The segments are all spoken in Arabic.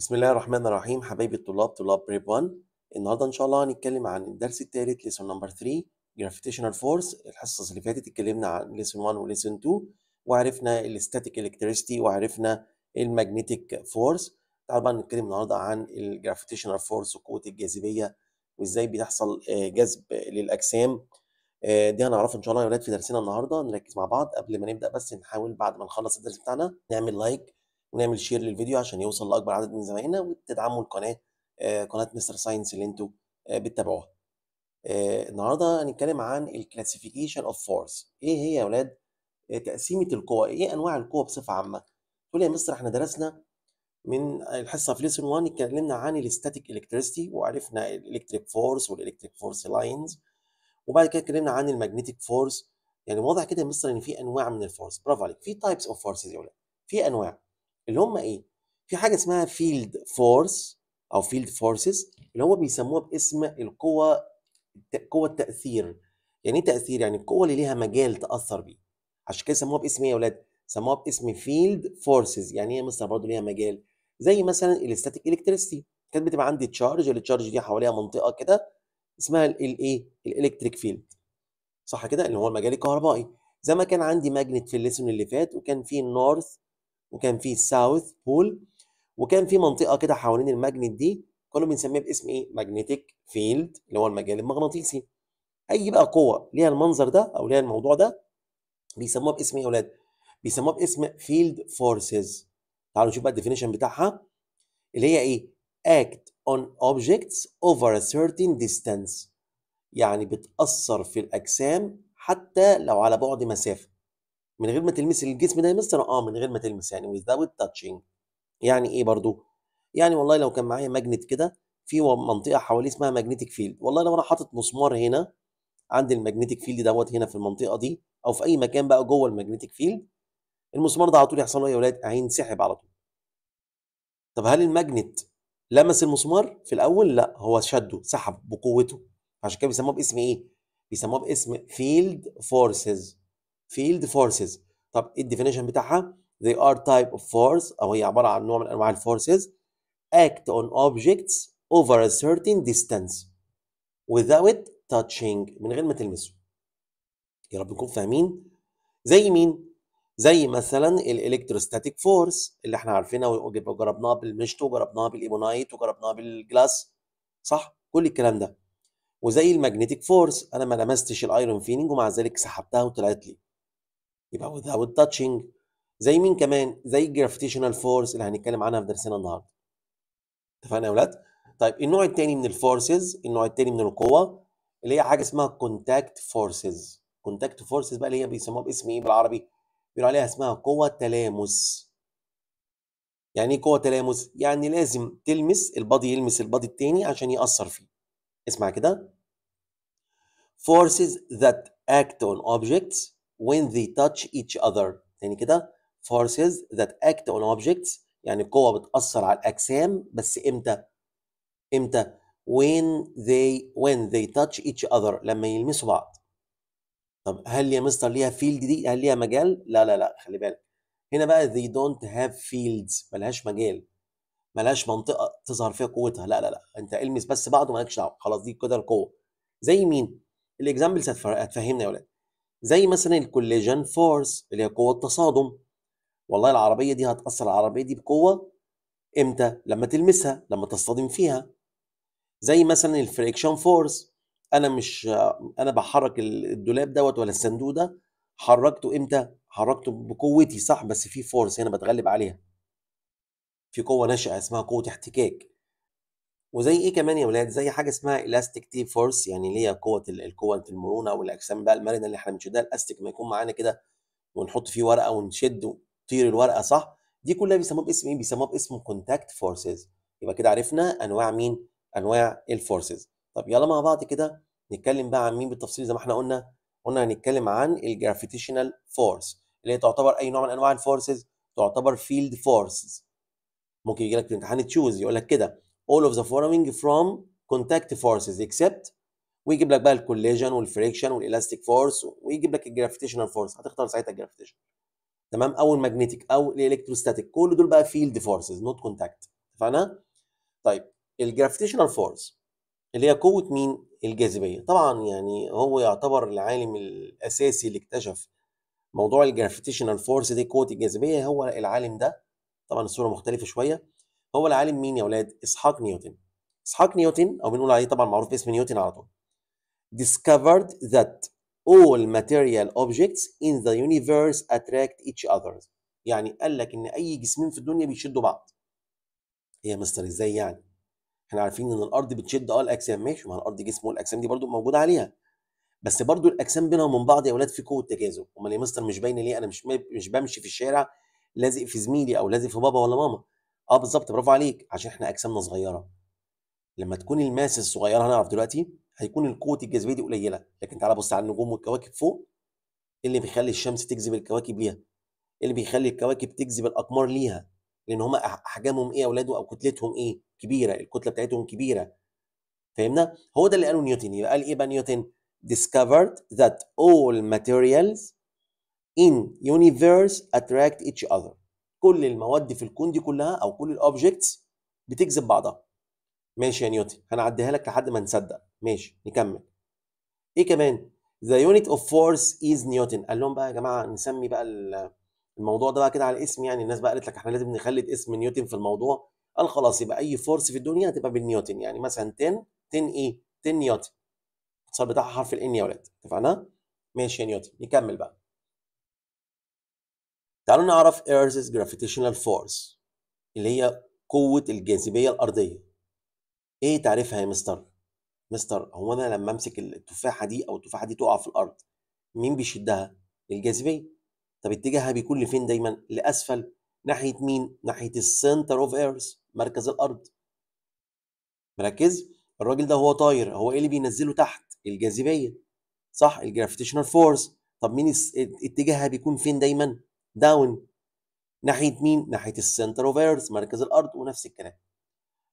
بسم الله الرحمن الرحيم حبايبي الطلاب طلاب بريب 1 النهارده ان شاء الله هنتكلم عن الدرس الثالث ليسون نمبر 3 جرافيتيشنال فورس الحصص اللي فاتت اتكلمنا عن ليسون 1 وليسون 2 وعرفنا الاستاتيك الكتريستي وعرفنا الماجنتيك فورس تعالوا بقى نتكلم النهارده عن الجرافيتيشنال فورس وقوه الجاذبيه وازاي بيحصل آه، جذب للاجسام آه، دي هنعرفها ان شاء الله يا ولاد في درسنا النهارده نركز مع بعض قبل ما نبدا بس نحاول بعد ما نخلص الدرس بتاعنا نعمل لايك ونعمل شير للفيديو عشان يوصل لاكبر عدد من زمايلنا وتدعموا القناه آه، قناه مستر ساينس اللي انتوا آه، بتتابعوها آه، النهارده هنتكلم عن الكلاسيفيكيشن اوف فورس ايه هي يا اولاد تقسيمه القوى ايه انواع القوى بصفه عامه تقول يا مستر احنا درسنا من الحصه في ليسون 1 اتكلمنا عن الاستاتيك الكتريستي وعرفنا الالكتريك فورس والالكتريك فورس لاينز وبعد كده اتكلمنا عن الماجنتيك فورس يعني واضح كده يا مستر ان في انواع من الفورس برافو عليك في تايبس اوف فورسز يا اولاد في انواع اللي هم ايه في حاجه اسمها فيلد فورس او فيلد فورسز اللي هو بيسموها باسم القوى قوى التاثير يعني ايه تاثير يعني القوه اللي ليها مجال تاثر بيه عشان كده سموها باسم ايه يا اولاد سموها باسم فيلد فورسز يعني ايه مثلا برضه ليها مجال زي مثلا الاستاتيك الكتريستي كانت بتبقى عندي تشارج التشارج دي حواليها منطقه كده اسمها الايه الالكتريك فيلد صح كده اللي هو المجال الكهربائي زي ما كان عندي ماجنت في الليسون اللي فات وكان في نورث وكان في ساوث بول وكان في منطقه كده حوالين الماجنت دي كانوا بنسميها باسم ايه ماجنتيك فيلد اللي هو المجال المغناطيسي اي بقى قوه ليها المنظر ده او ليها الموضوع ده بيسموها باسم ايه يا اولاد بيسموها باسم فيلد فورسز تعالوا نشوف بقى الديفينيشن بتاعها اللي هي ايه اكت اون اوبجيكتس اوفر ا سيرتين ديستانس يعني بتأثر في الأجسام حتى لو على بعد مسافة من غير ما تلمس الجسم ده يا مستر اه من غير ما تلمس يعني without touching يعني ايه برضو يعني والله لو كان معايا ماجنت كده في منطقه حواليه اسمها ماجنتيك فيلد والله لو انا حاطط مسمار هنا عند الماجنتيك فيلد دوت هنا في المنطقه دي او في اي مكان بقى جوه الماجنتيك فيلد المسمار ده على طول يحصل له إيه يا ولاد هينسحب على طول طب هل الماجنت لمس المسمار في الاول لا هو شده سحب بقوته عشان كده بيسموها باسم ايه بيسموها باسم فيلد فورسز field forces طب ايه الديفينيشن بتاعها they are type of force او هي عباره عن نوع من انواع الفورسز act on objects over a certain distance without touching من غير ما تلمسه يا رب نكون فاهمين زي مين زي مثلا الالكتروستاتيك فورس اللي احنا عارفينها وجربناها بالمشط وجربناها بالايبونايت وجربناها بالجلاس صح كل الكلام ده وزي الماجنتيك فورس انا ما لمستش الايرون فينينج ومع ذلك سحبتها وطلعت لي يبقى without touching زي مين كمان زي الجرافيتيشنال فورس اللي هنتكلم عنها في درسنا النهارده اتفقنا يا ولاد طيب النوع الثاني من الفورسز النوع الثاني من القوى اللي هي حاجه اسمها كونتاكت فورسز كونتاكت فورسز بقى اللي هي بيسموها باسم ايه بالعربي بيقولوا عليها اسمها قوى تلامس يعني ايه قوه تلامس يعني لازم تلمس البادي يلمس البادي الثاني عشان ياثر فيه اسمع كده forces that act on objects when they touch each other يعني كده forces that act on objects يعني القوة بتأثر على الأجسام بس إمتى؟ إمتى؟ when they when they touch each other لما يلمسوا بعض طب هل يا مستر ليها فيلد دي؟ هل ليها مجال؟ لا لا لا خلي بالك هنا بقى they don't have fields ملهاش مجال ملهاش منطقة تظهر فيها قوتها لا لا لا أنت المس بس بعض ومالكش دعوة خلاص دي كده القوة زي مين؟ الإكزامبلز هتفهمنا يا ولاد زي مثلا الكوليجن فورس اللي هي قوه التصادم والله العربيه دي هتاثر على العربيه دي بقوه امتى لما تلمسها لما تصطدم فيها زي مثلا الفريكشن فورس انا مش انا بحرك الدولاب دوت ولا الصندوق ده حركته امتى حركته بقوتي صح بس في فورس هنا بتغلب عليها في قوه ناشئه اسمها قوه احتكاك وزي إيه كمان يا ولاد؟ زي حاجة اسمها الاستيك تي فورس يعني اللي هي قوة القوة المرونة والأجسام بقى المرنة اللي إحنا بنشدها الاستيك ما يكون معانا كده ونحط فيه ورقة ونشد وتطير الورقة صح؟ دي كلها بيسموها باسم إيه؟ بيسموها باسم كونتاكت فورسز يبقى كده عرفنا أنواع مين؟ أنواع الفورسز طب يلا مع بعض كده نتكلم بقى عن مين بالتفصيل زي ما إحنا قلنا قلنا هنتكلم عن الجرافيتيشنال فورس اللي هي تعتبر أي نوع من أنواع الفورسز تعتبر فيلد فورسز ممكن يجي لك في الامتحان تشوز يقول لك كده all of the following from contact forces except ويجيب لك بقى الكوليجن والفريكشن والالاستيك فورس ويجيب لك الجرافيتيشنال فورس هتختار ساعتها الجرافيتيشن تمام او الماجنتيك او الالكتروستاتيك كل دول بقى فيلد فورسز نوت كونتاكت اتفقنا؟ طيب الجرافيتيشنال فورس اللي هي قوه مين؟ الجاذبيه طبعا يعني هو يعتبر العالم الاساسي اللي اكتشف موضوع الجرافيتيشنال فورس دي قوه الجاذبيه هو العالم ده طبعا الصوره مختلفه شويه هو العالم مين يا ولاد؟ اسحاق نيوتن اسحاق نيوتن او بنقول عليه طبعا معروف باسم نيوتن على طول discovered that all material objects in the universe attract each other يعني قال لك ان اي جسمين في الدنيا بيشدوا بعض ايه يا مستر ازاي يعني احنا عارفين ان الارض بتشد اه الاجسام ماشي ما الارض جسم والاجسام دي برضو موجوده عليها بس برضو الاجسام بينها وبين بعض يا اولاد في قوه تجاذب امال يا مستر مش باينه ليه انا مش مش بمشي في الشارع لازق في زميلي او لازق في بابا ولا ماما اه بالظبط برافو عليك عشان احنا اجسامنا صغيره لما تكون الماس الصغيره هنعرف دلوقتي هيكون القوه الجاذبيه دي قليله لكن تعالى بص على النجوم والكواكب فوق إيه اللي بيخلي الشمس تجذب الكواكب ليها إيه اللي بيخلي الكواكب تجذب الاقمار ليها لان هما احجامهم ايه يا اولاده او كتلتهم ايه كبيره الكتله بتاعتهم كبيره فهمنا هو ده اللي قاله نيوتن يبقى قال ايه بقى نيوتن discovered that all materials in universe attract each other كل المواد في الكون دي كلها او كل الاوبجكتس بتجذب بعضها ماشي يا نيوتن هنعديها لك لحد ما نصدق ماشي نكمل ايه كمان ذا يونت اوف فورس از نيوتن قال لهم بقى يا جماعه نسمي بقى الموضوع ده بقى كده على اسم يعني الناس بقى قالت لك احنا لازم نخلد اسم نيوتن في الموضوع قال خلاص يبقى اي فورس في الدنيا هتبقى بالنيوتن يعني مثلا 10 10 ايه 10 نيوتن الاتصال بتاعها حرف الان يا ولاد اتفقنا ماشي يا نيوتن نكمل بقى تعالوا نعرف Earth's gravitational force اللي هي قوة الجاذبية الأرضية إيه تعريفها يا مستر؟ مستر هو أنا لما أمسك التفاحة دي أو التفاحة دي تقع في الأرض مين بيشدها؟ الجاذبية طب اتجاهها بيكون لفين دايما؟ لأسفل ناحية مين؟ ناحية السنتر أوف إيرث مركز الأرض مركز؟ الراجل ده هو طاير هو إيه اللي بينزله تحت؟ الجاذبية صح؟ الجرافيتيشنال فورس طب مين اتجاهها بيكون فين دايما؟ داون ناحيه مين؟ ناحيه السنتر اوف ايرث مركز الارض ونفس الكلام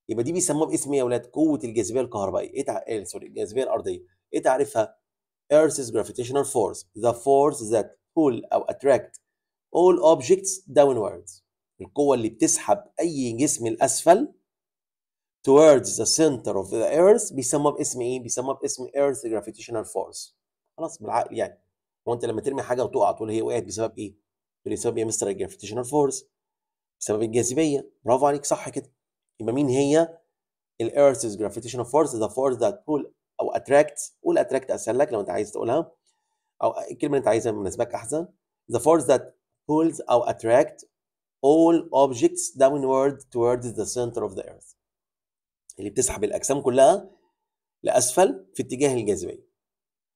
يبقى دي بيسموها باسم ايه يا اولاد؟ قوه الجاذبيه الكهربائيه ايه تع... إيه سوري الجاذبيه الارضيه ايه تعريفها؟ Earth's gravitational force the force that pull او attract all objects downwards القوة اللي بتسحب أي جسم الأسفل towards the center of the earth بيسمى باسم إيه؟ بيسمى باسم earth gravitational force خلاص بالعقل يعني هو أنت لما ترمي حاجة وتقع تقول هي وقعت بسبب إيه؟ بسبب يا مستر الجرافيتيشنال فورس بسبب الجاذبيه برافو عليك صح كده يبقى مين هي الايرثز جرافيتيشنال فورس ذا فورس ذات بول او اتراكت قول اتراكت اسهل لك لو انت عايز تقولها او الكلمه اللي انت عايزها مناسبك احسن the force that pulls او attract all objects downward towards the center of the earth اللي بتسحب الاجسام كلها لاسفل في اتجاه الجاذبيه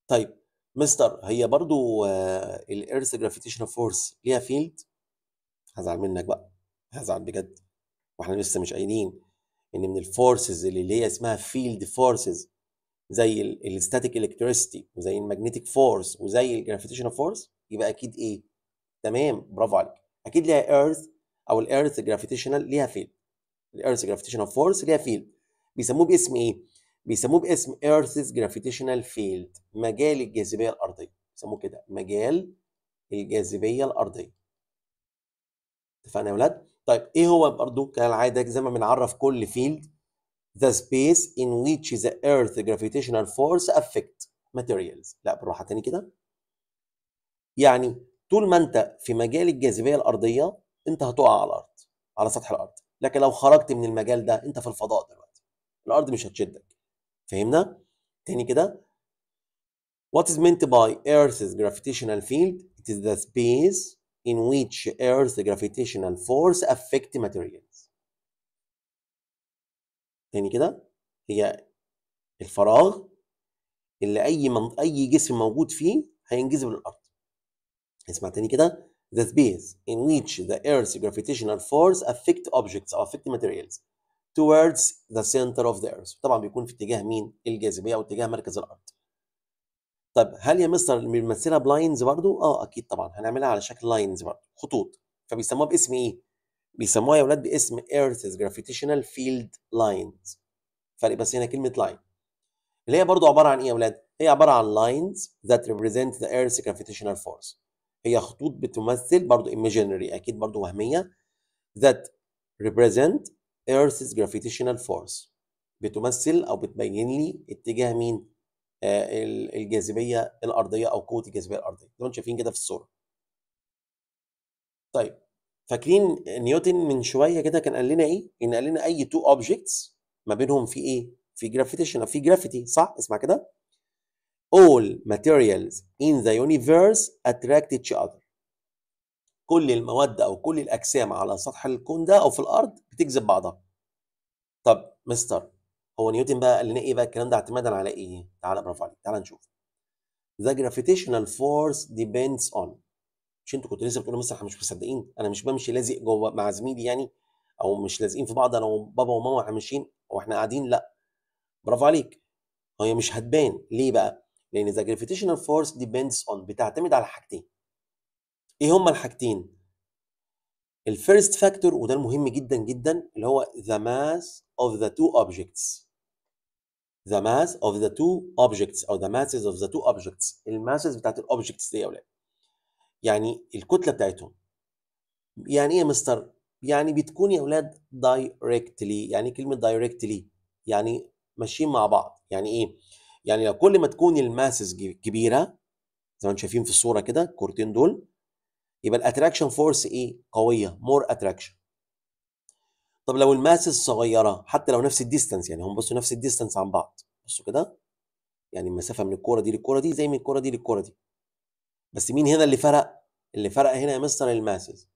طيب مستر هي برضو الايرث الارث جرافيتيشنال فورس ليها فيلد هزعل منك بقى هزعل بجد واحنا لسه مش قايلين ان من الفورسز اللي هي اسمها فيلد فورسز زي الاستاتيك الكتريستي وزي الماجنتيك فورس وزي الجرافيتيشنال فورس يبقى اكيد ايه تمام برافو عليك اكيد ليها ايرث او الايرث جرافيتيشنال ليها فيلد الايرث جرافيتيشنال فورس ليها فيلد بيسموه باسم ايه بيسموه باسم Earth's Gravitational Field مجال الجاذبية الأرضية بيسموه كده مجال الجاذبية الأرضية اتفقنا يا ولاد؟ طيب إيه هو برضه كالعادة زي ما بنعرف كل فيلد the space in which the ايرث gravitational force affect materials لا بالراحه تاني كده يعني طول ما انت في مجال الجاذبيه الارضيه انت هتقع على الارض على سطح الارض لكن لو خرجت من المجال ده انت في الفضاء دلوقتي الارض مش هتشدك فهمنا تاني كده What is meant by Earth's gravitational field? It is the space in which Earth's gravitational force affect materials. تاني كده هي الفراغ اللي أي من... أي جسم موجود فيه هينجذب للأرض. اسمع تاني كده The space in which the Earth's gravitational force affect objects or affect materials. towards the center of the earth طبعا بيكون في اتجاه مين الجاذبيه او اتجاه مركز الارض طب هل يا مستر بنمثلها بلاينز برضو اه اكيد طبعا هنعملها على شكل لاينز برضو خطوط فبيسموها باسم ايه بيسموها يا ولاد باسم earth's gravitational field lines فرق بس هنا كلمه لاين اللي هي برضو عباره عن ايه يا ولاد هي عباره عن lines that represent the earth's gravitational force هي خطوط بتمثل برضو imaginary اكيد برضو وهميه that represent Earth's gravitational force بتمثل أو بتبين لي اتجاه مين؟ آه الجاذبية الأرضية أو قوة الجاذبية الأرضية زي ما انتم شايفين كده في الصورة. طيب فاكرين نيوتن من شوية كده كان قال لنا إيه؟ إن قال لنا أي تو أوبجيكتس ما بينهم في إيه؟ في جرافيتيشن في جرافيتي صح؟ اسمع كده all materials in the universe attract each other كل المواد او كل الاجسام على سطح الكون ده او في الارض بتجذب بعضها طب مستر هو نيوتن بقى قال لنا ايه بقى الكلام ده اعتمادا على ايه تعال برافو عليك تعال نشوف the gravitational force depends on مش انتوا كنتوا لسه بتقولوا مستر احنا مش مصدقين انا مش بمشي لازق جوه مع زميلي يعني او مش لازقين في بعض انا وبابا وماما واحنا ماشيين واحنا قاعدين لا برافو عليك هي مش هتبان ليه بقى لان the gravitational force depends on بتعتمد على حاجتين ايه هما الحاجتين الفيرست فاكتور وده المهم جدا جدا اللي هو the mass of the two objects the mass of the two objects او the masses of the two objects الماسز بتاعت الاوبجكتس دي يا اولاد يعني الكتله بتاعتهم يعني ايه يا مستر يعني بتكون يا اولاد دايركتلي يعني كلمه دايركتلي يعني ماشيين مع بعض يعني ايه يعني لو كل ما تكون الماسز كبيره زي ما انتم شايفين في الصوره كده الكورتين دول يبقى الاتراكشن فورس ايه قويه مور اتراكشن طب لو الماسز صغيره حتى لو نفس الديستانس يعني هم بصوا نفس الديستانس عن بعض بصوا كده يعني المسافه من الكوره دي للكوره دي زي من الكوره دي للكوره دي بس مين هنا اللي فرق اللي فرق هنا يا مستر الماسز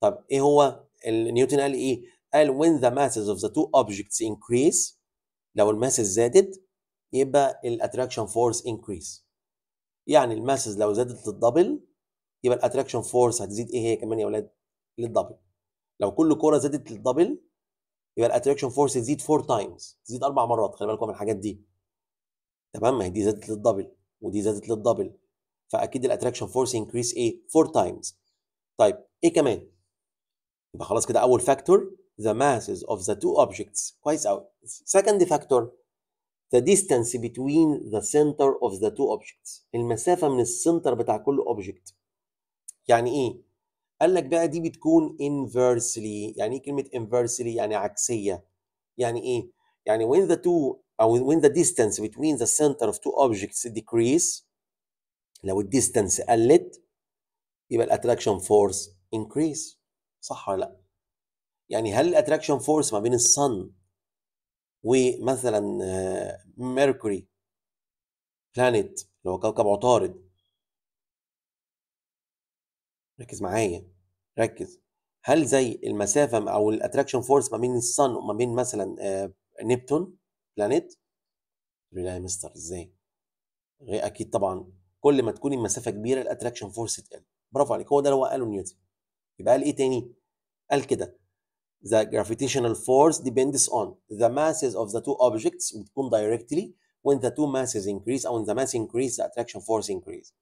طب ايه هو نيوتن قال ايه قال when the masses of the two objects increase لو الماسز زادت يبقى الاتراكشن فورس increase يعني الماسز لو زادت للدبل يبقى الاتراكشن فورس هتزيد ايه هي كمان يا اولاد للدبل لو كل كوره زادت للدبل يبقى الاتراكشن فورس تزيد 4 تايمز تزيد اربع مرات خلي بالكم من الحاجات دي تمام ما هي دي زادت للدبل ودي زادت للدبل فاكيد الاتراكشن فورس انكريس ايه 4 تايمز طيب ايه كمان يبقى خلاص كده اول فاكتور the masses of the two objects كويس قوي second factor the distance between the center of the two objects المسافة من السنتر بتاع كل object يعني ايه قال لك بقى دي بتكون inversely يعني ايه كلمه inversely يعني عكسيه يعني ايه يعني when the two او when the distance between the center of two objects decrease لو distance قلت يبقى attraction force increase صح ولا لا يعني هل attraction force ما بين الصن ومثلا ميركوري بلانيت اللي هو كوكب عطارد ركز معايا ركز هل زي المسافه او الاتراكشن فورس ما بين الصن وما بين مثلا آه، نبتون بلانيت لا يا مستر ازاي غير اكيد طبعا كل ما تكون المسافه كبيره الاتراكشن فورس تقل برافو عليك هو ده اللي هو قاله نيوتن يبقى قال ايه تاني قال كده the gravitational force depends on the masses of the two objects بتكون directly when the two masses increase أو when the mass increase the attraction force increase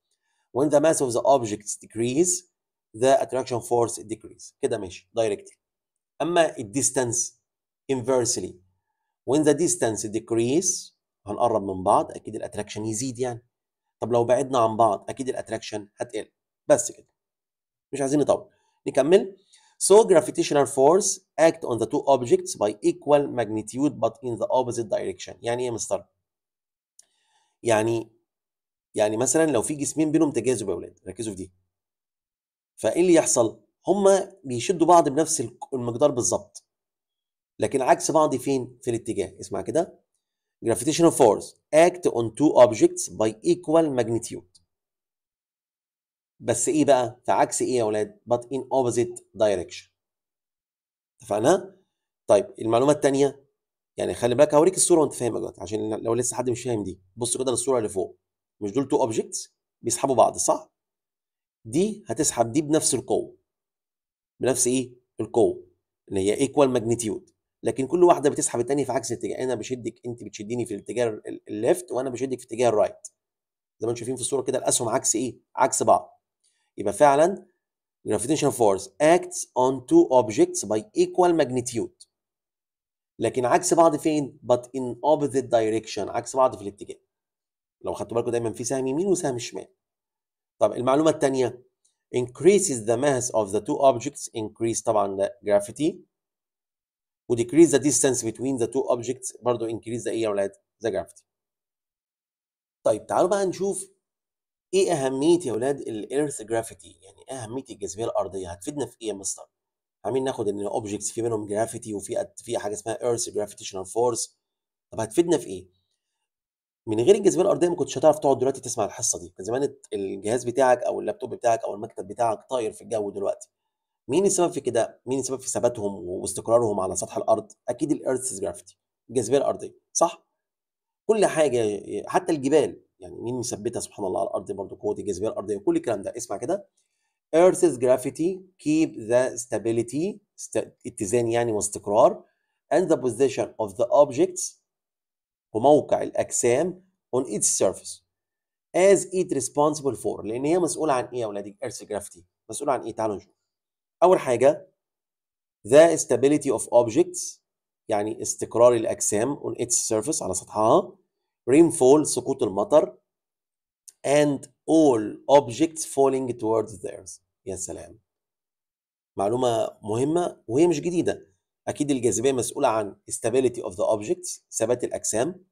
when the mass of the objects decrease the attraction force decrease كده ماشي directly اما الديستانس inversely when the distance decrease هنقرب من بعض اكيد الاتراكشن يزيد يعني طب لو بعدنا عن بعض اكيد الاتراكشن هتقل بس كده مش عايزين نطول نكمل So gravitational force act on the two objects by equal magnitude but in the opposite direction يعني ايه يا مستر يعني يعني مثلا لو في جسمين بينهم تجاذب يا اولاد ركزوا في دي فايه اللي يحصل هما بيشدوا بعض بنفس المقدار بالظبط لكن عكس بعض فين في الاتجاه اسمع كده gravitational force act on two objects by equal magnitude بس ايه بقى في عكس ايه يا ولاد؟ but in opposite direction اتفقنا طيب المعلومه الثانيه يعني خلي بالك هوريك الصوره وانت فاهم دلوقتي عشان لو لسه حد مش فاهم دي بص كده للصوره اللي فوق مش دول تو objects بيسحبوا بعض صح دي هتسحب دي بنفس القوه بنفس ايه القوه اللي هي ايكوال ماجنتيود لكن كل واحده بتسحب الثانيه في عكس الاتجاه انا بشدك انت بتشديني في الاتجاه الليفت وانا بشدك في اتجاه الرايت زي ما انتم شايفين في الصوره كده الاسهم عكس ايه عكس بعض يبقى فعلا gravitational force acts on two objects by equal magnitude لكن عكس بعض فين but in opposite direction عكس بعض في الاتجاه لو خدتوا بالكم دايما في سهم يمين وسهم شمال طب المعلومة الثانية increases the mass of the two objects increase طبعا gravity و decrease the distance between the two objects برضه increase the ايه يا ولاد؟ the gravity. طيب تعالوا بقى نشوف ايه أهمية يا ولاد الايرث جرافيتي يعني ايه أهمية الجاذبية الأرضية هتفيدنا في ايه يا مستر؟ عاملين ناخد ان objects في منهم جرافيتي وفي في حاجة اسمها ايرث جرافيتيشنال فورس طب هتفيدنا في ايه؟ من غير الجاذبية الأرضية ما كنتش هتعرف تقعد دلوقتي تسمع الحصة دي، كان زمان الجهاز بتاعك أو اللابتوب بتاعك أو المكتب بتاعك طاير في الجو دلوقتي. مين السبب في كده؟ مين السبب في ثباتهم واستقرارهم على سطح الأرض؟ أكيد الإيرث جرافيتي، الجاذبية الأرضية، صح؟ كل حاجة حتى الجبال يعني مين مثبتها سبحان الله على الأرض برضه قوة الجاذبية الأرضية وكل الكلام ده، اسمع كده Earth's gravity keep the stability اتزان يعني واستقرار and the position of the objects وموقع الاجسام on its surface as it responsible for لان هي مسؤوله عن ايه يا اولاد earth جرافيتي مسؤوله عن ايه تعالوا نشوف اول حاجه the stability of objects يعني استقرار الاجسام on its surface على سطحها rainfall سقوط المطر and all objects falling towards the earth يا سلام معلومه مهمه وهي مش جديده اكيد الجاذبيه مسؤوله عن stability of the objects ثبات الاجسام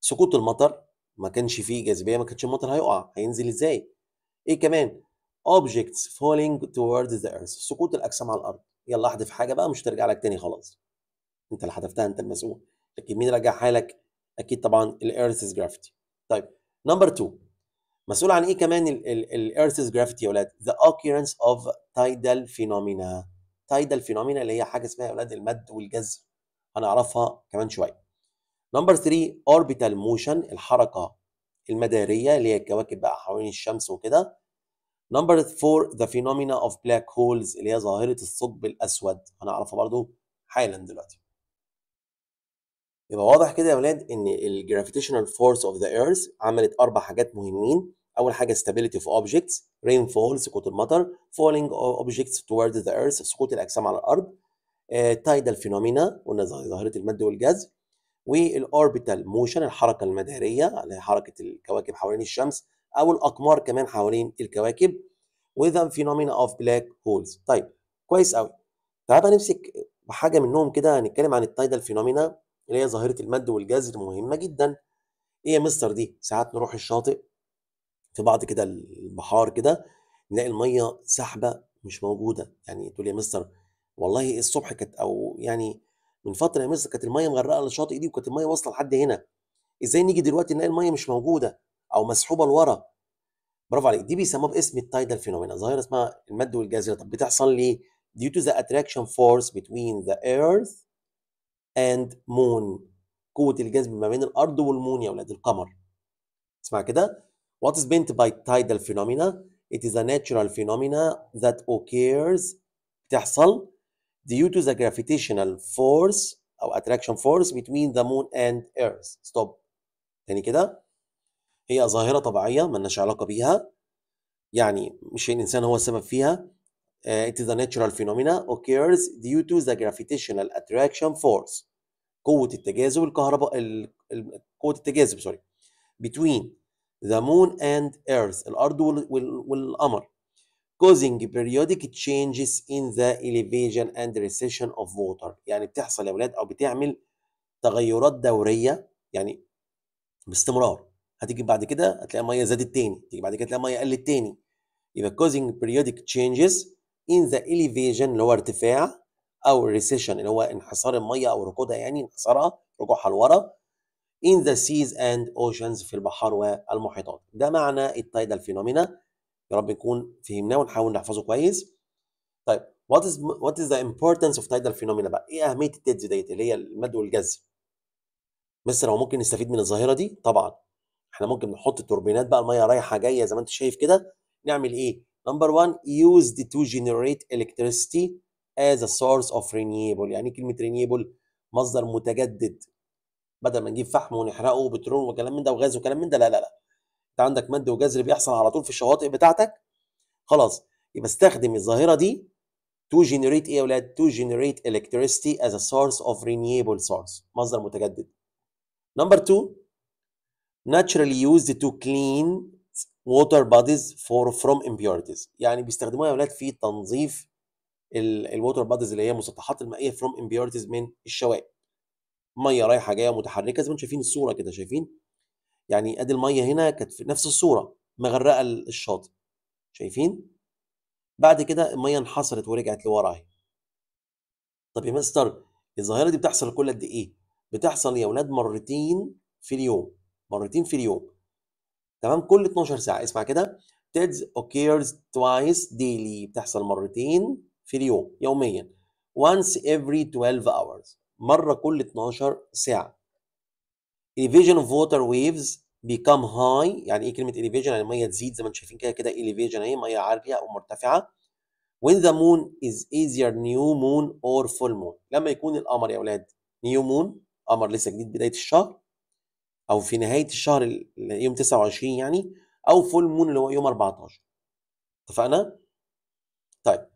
سقوط المطر ما كانش فيه جاذبيه ما كانش المطر هيقع هينزل ازاي ايه كمان objects falling towards the earth سقوط الاجسام على الارض يلا احذف حاجه بقى مش ترجع لك تاني خلاص انت اللي حذفتها انت المسؤول لكن مين رجع لك اكيد طبعا از جرافيتي طيب نمبر 2 مسؤول عن ايه كمان از جرافيتي يا اولاد the occurrence of tidal phenomena تايدال فينومينا اللي هي حاجه اسمها اولاد المد والجذر هنعرفها كمان شويه نمبر 3 اوربيتال موشن الحركه المداريه اللي هي الكواكب بقى حوالين الشمس وكده نمبر 4 ذا فينومينا اوف بلاك هولز اللي هي ظاهره الثقب الاسود هنعرفها برضو حالا دلوقتي يبقى واضح كده يا ولاد ان الجرافيتيشنال فورس اوف ذا ايرث عملت اربع حاجات مهمين اول حاجه stability of objects rainfall سقوط المطر falling objects toward the earth سقوط الاجسام على الارض تايدال آه، فينومينا قلنا ظاهره المد والجذب والاوربيتال موشن الحركه المداريه اللي هي حركه الكواكب حوالين الشمس او الاقمار كمان حوالين الكواكب وذا فينومينا اوف بلاك هولز طيب كويس قوي تعالى بقى نمسك حاجه منهم كده هنتكلم عن التايدال فينومينا اللي هي ظاهره المد والجزر مهمه جدا ايه يا مستر دي ساعات نروح الشاطئ في بعض كده البحار كده نلاقي الميه سحبه مش موجوده يعني تقول يا مستر والله الصبح كانت او يعني من فتره يا مستر كانت الميه مغرقه الشاطئ دي وكانت الميه واصله لحد هنا ازاي نيجي دلوقتي نلاقي الميه مش موجوده او مسحوبه لورا برافو عليك دي بيسموها باسم التايدال فينومينا ظاهره اسمها المد والجزيره طب بتحصل ليه due to the attraction force between the earth and moon قوه الجذب ما بين الارض والمون يا اولاد القمر اسمع كده What is meant by tidal phenomena? It is a natural phenomena that occurs بتحصل due to the gravitational force أو attraction force between the moon and earth. Stop. تاني كده هي ظاهرة طبيعية مالناش علاقة بيها يعني مش الإنسان هو السبب فيها uh, it is a natural phenomena occurs due to the gravitational attraction force قوة التجاذب الكهرباء ال... قوة التجاذب سوري between the moon and earth الارض والقمر causing periodic changes in the elevation and recession of water يعني بتحصل يا ولاد او بتعمل تغيرات دوريه يعني باستمرار هتيجي بعد كده هتلاقي الميه زادت تاني تيجي بعد كده تلاقي الميه قلت تاني يبقى causing periodic changes in the elevation اللي هو ارتفاع او recession اللي هو انحسار الميه او ركودها يعني انحسارها رجوعها لورا in the seas and oceans في البحار والمحيطات ده معنى التايدال فينومينا يا رب نكون فهمناه ونحاول نحفظه كويس طيب what is what is the importance of tidal phenomena بقى ايه اهميه التيدز ديت اللي هي المد والجذب مصر هو ممكن نستفيد من الظاهره دي طبعا احنا ممكن نحط التوربينات بقى الميه رايحه جايه زي ما انت شايف كده نعمل ايه نمبر 1 used to generate electricity as a source of renewable يعني كلمه renewable مصدر متجدد بدل ما نجيب فحم ونحرقه وبترول وكلام من ده وغاز وكلام من ده لا لا لا انت عندك مد وجزر بيحصل على طول في الشواطئ بتاعتك خلاص يبقى استخدم الظاهره دي to generate ايه يا اولاد to generate electricity as a source of renewable source مصدر متجدد نمبر 2 ناتشرالي يوزد تو كلين water bodies for from impurities يعني بيستخدموها يا اولاد في تنظيف الووتر بوديز اللي هي المسطحات المائيه from impurities من الشوائب ميه رايحه جايه متحركه زي ما انتم شايفين الصوره كده شايفين يعني ادي الميه هنا كانت في نفس الصوره مغرقه الشاطئ شايفين بعد كده الميه انحصرت ورجعت لورا اهي طب يا مستر الظاهره دي بتحصل كل قد ايه بتحصل يا اولاد مرتين في اليوم مرتين في اليوم تمام كل 12 ساعه اسمع كده تيدز occurs twice daily بتحصل مرتين في اليوم يوميا once every 12 hours مرة كل 12 ساعة elevation of water waves become high يعني ايه كلمة elevation يعني المية تزيد زي ما انتم شايفين كده كده elevation اهي مية عالية او مرتفعة when the moon is easier new moon or full moon لما يكون القمر يا اولاد new moon قمر لسه جديد بداية الشهر او في نهاية الشهر يوم 29 يعني او full moon اللي هو يوم 14 اتفقنا؟ طيب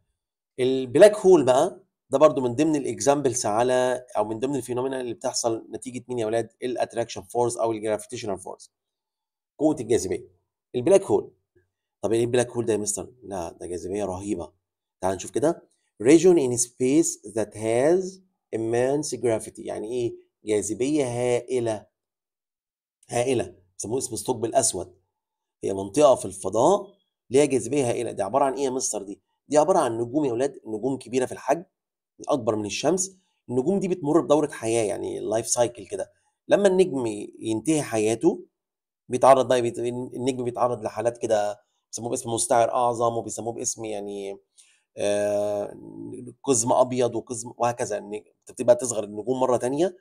البلاك هول بقى ده برضو من ضمن الاكزامبلز على او من ضمن الفينومينا اللي بتحصل نتيجه مين يا اولاد الاتراكشن فورس او الجرافيتيشنال فورس قوه الجاذبيه البلاك هول طب ايه البلاك هول ده يا مستر لا ده جاذبيه رهيبه تعال نشوف كده region in space that has immense gravity يعني ايه جاذبيه هائله هائله بيسموه اسم الثقب الاسود هي منطقه في الفضاء ليها جاذبيه هائله دي عباره عن ايه يا مستر دي دي عباره عن نجوم يا اولاد نجوم كبيره في الحجم الأكبر من الشمس النجوم دي بتمر بدورة حياة يعني لايف سايكل كده لما النجم ينتهي حياته بيتعرض بقى بيت... النجم بيتعرض لحالات كده بيسموه باسم مستعر أعظم وبيسموه باسم يعني آه... قزم أبيض وقزم وهكذا تبتدي بقى تصغر النجوم مرة تانية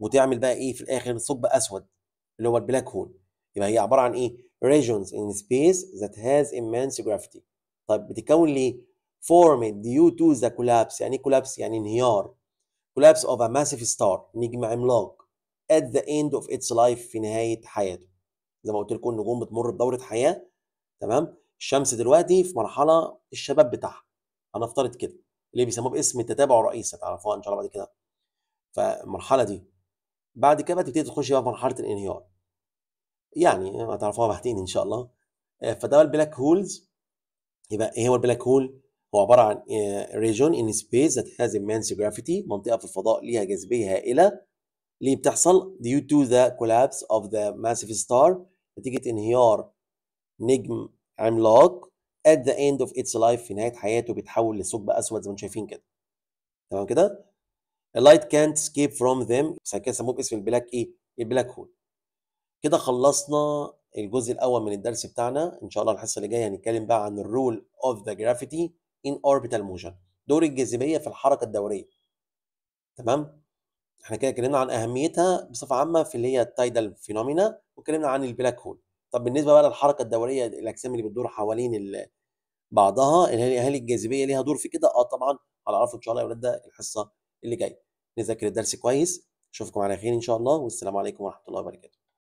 وتعمل بقى إيه في الآخر ثقب أسود اللي هو البلاك هول يبقى هي عبارة عن إيه؟ regions in space that has immense gravity طيب بتتكون ليه؟ formed due to the collapse يعني collapse يعني انهيار collapse of a massive star نجم عملاق at the end of its life في نهاية حياته زي ما قلت لكم النجوم بتمر بدورة حياة تمام الشمس دلوقتي في مرحلة الشباب بتاعها هنفترض كده اللي بيسموه باسم التتابع الرئيسي هتعرفوها ان شاء الله بعد كده فالمرحلة دي بعد كده بتبتدي تخش بقى في مرحلة الانهيار يعني هتعرفوها بعدين ان شاء الله آه، فده البلاك هولز يبقى ايه هو البلاك هول؟ هو عباره عن ريجون ان سبيس ذات هاز immense جرافيتي منطقه في الفضاء ليها جاذبيه هائله ليه بتحصل due to the collapse of the massive star نتيجه انهيار نجم عملاق at the end of its life في نهايه حياته بيتحول لثقب اسود زي ما انتم شايفين كده تمام كده light can't escape from them عشان كده سموه باسم البلاك ايه البلاك هول كده خلصنا الجزء الاول من الدرس بتاعنا ان شاء الله الحصه اللي جايه هنتكلم بقى عن الرول اوف ذا جرافيتي in orbital motion دور الجاذبيه في الحركه الدوريه تمام احنا كده اتكلمنا عن اهميتها بصفه عامه في اللي هي التايدال فينومينا واتكلمنا عن البلاك هول طب بالنسبه بقى للحركه الدوريه الاجسام اللي بتدور حوالين بعضها هل الجاذبيه ليها دور في كده اه طبعا هنعرفه ان شاء الله يا ولاد ده الحصه اللي جايه نذاكر الدرس كويس اشوفكم على خير ان شاء الله والسلام عليكم ورحمه الله وبركاته